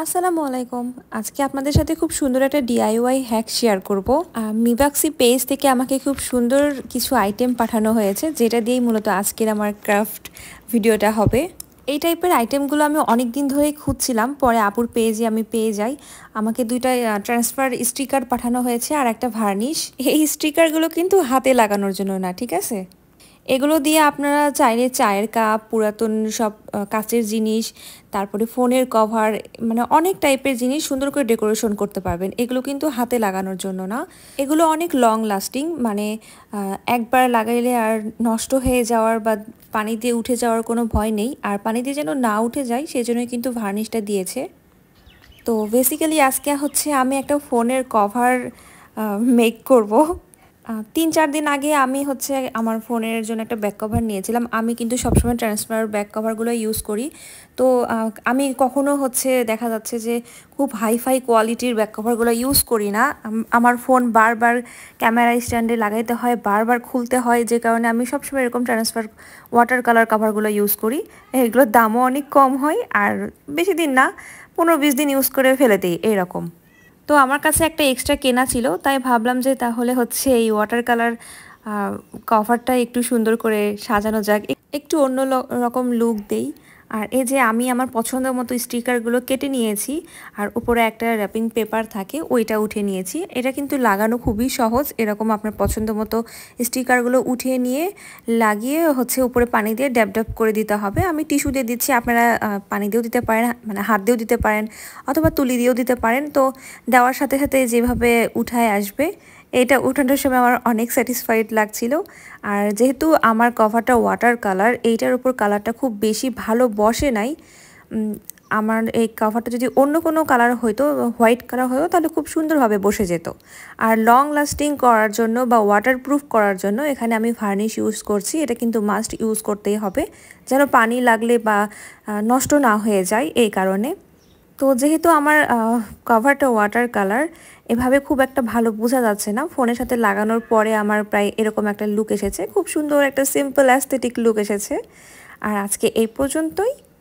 আসসালামু আলাইকুম আজকে আপনাদের সাথে খুব সুন্দর একটা ডিআইওয়াই হ্যাক শেয়ার করব মিবাক্সি পেজ থেকে আমাকে খুব সুন্দর কিছু আইটেম পাঠানো হয়েছে যেটা দিয়েই মূলত আজকের আমার ক্রাফট ভিডিওটা হবে এই টাইপের আইটেমগুলো আমি অনেক দিন ধরেই খুঁজছিলাম পরে আপুর পেজে আমি পেয়ে যাই আমাকে দুইটা ট্রান্সফার স্টিকার পাঠানো হয়েছে আর একটা ভার্নিশ এই স্টিকারগুলো কিন্তু হাতে লাগানোর জন্য না ঠিক আছে এগুলো দিয়ে আপনারা চাইলে চায়ের কাপ পুরাতন সব কাচের জিনিস তারপরে ফোনের কভার মানে অনেক টাইপের জিনিস সুন্দর করে ডেকোরেশন করতে পারবেন এগুলো কিন্তু হাতে লাগানোর জন্য না এগুলো অনেক লং লাস্টিং মানে একবার লাগাইলে আর নষ্ট হয়ে যাওয়ার বা পানি দিয়ে উঠে যাওয়ার কোনো ভয় নেই আর পানিতে যেন না উঠে যায় সেজন্যই কিন্তু ভার্নিশটা দিয়েছে তো বেসিক্যালি আজকে হচ্ছে আমি একটা ফোনের কভার মেক করব তিন চার দিন আগে আমি হচ্ছে আমার ফোনের জন্য একটা ব্যাক কভার নিয়েছিলাম আমি কিন্তু সবসময় ট্রান্সফার ব্যাক কভারগুলো ইউজ করি তো আমি কখনো হচ্ছে দেখা যাচ্ছে যে খুব হাইফাই কোয়ালিটির ব্যাক কভারগুলো ইউজ করি না আমার ফোন বারবার ক্যামেরা স্ট্যান্ডে লাগাইতে হয় বারবার খুলতে হয় যে কারণে আমি সবসময় এরকম ট্রান্সফার ওয়াটার কালার কভারগুলো ইউজ করি এগুলোর দামও অনেক কম হয় আর বেশি দিন না পনেরো বিশ দিন ইউজ করে ফেলে দিই এরকম তো আমার কাছে একটা এক্সট্রা কেনা ছিল তাই ভাবলাম যে তাহলে হচ্ছে এই ওয়াটার কালার কভারটা একটু সুন্দর করে সাজানো যাক একটু অন্য রকম লুক দেই আর এই যে আমি আমার পছন্দ মতো স্টিকারগুলো কেটে নিয়েছি আর উপরে একটা র্যাপিং পেপার থাকে ওইটা উঠে নিয়েছি এটা কিন্তু লাগানো খুবই সহজ এরকম আপনার পছন্দ মতো স্টিকারগুলো উঠিয়ে নিয়ে লাগিয়ে হচ্ছে উপরে পানি দিয়ে ড্যাব ড্যাব করে দিতে হবে আমি টিস্যু দিয়ে দিচ্ছি আপনারা পানি দিয়েও দিতে পারেন মানে হাত দিয়েও দিতে পারেন অথবা তুলি দিয়েও দিতে পারেন তো দেওয়ার সাথে সাথে যেভাবে উঠায় আসবে এটা উঠানোর সময় আমার অনেক স্যাটিসফাইড লাগছিল আর যেহেতু আমার কভারটা ওয়াটার কালার এইটার উপর কালারটা খুব বেশি ভালো বসে নাই আমার এই কভারটা যদি অন্য কোনো কালার হইতো হোয়াইট কালার হতো তাহলে খুব সুন্দরভাবে বসে যেত আর লং লাস্টিং করার জন্য বা ওয়াটারপ্রুফ করার জন্য এখানে আমি ফার্নিশ ইউজ করছি এটা কিন্তু মাস্ট ইউজ করতেই হবে যেন পানি লাগলে বা নষ্ট না হয়ে যায় এই কারণে তো যেহেতু আমার কভারটা ওয়াটার কালার এভাবে খুব একটা ভালো বোঝা যাচ্ছে না ফোনের সাথে লাগানোর পরে আমার প্রায় এরকম একটা লুক এসেছে খুব সুন্দর একটা সিম্পল অ্যাস্থেটিক লুক এসেছে আর আজকে এই পর্যন্তই